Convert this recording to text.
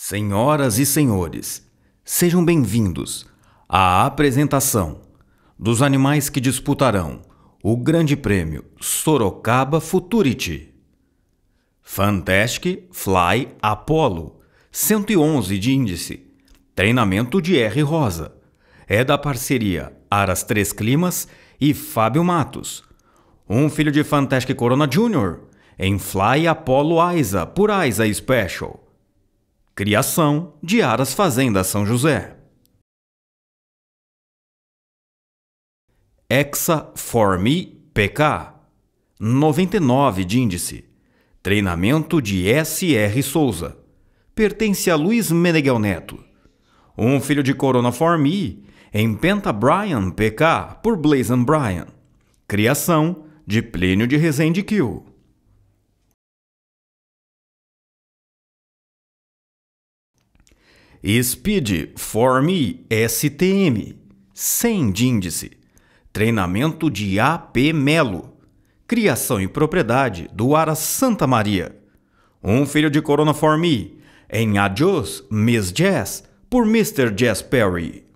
Senhoras e senhores, sejam bem-vindos à apresentação dos animais que disputarão o Grande Prêmio Sorocaba Futurity. Fantastic Fly Apollo 111 de índice, treinamento de R. Rosa. É da parceria Aras Três Climas e Fábio Matos. Um filho de Fantastic Corona Jr. em Fly Apollo Aiza por Aiza Special Criação de Aras Fazenda São José. Exa Formi PK 99 de índice. Treinamento de S.R. Souza. Pertence a Luiz Meneghel Neto. Um filho de Corona Formi em Penta Brian PK por Blazon Bryan. Criação de Plínio de Resende Kill. Speed Forme STM, 100 de índice. Treinamento de AP Melo. Criação e propriedade do Ara Santa Maria. Um filho de Corona Forme, em Adios, Miss Jazz, por Mr. Jazz Perry.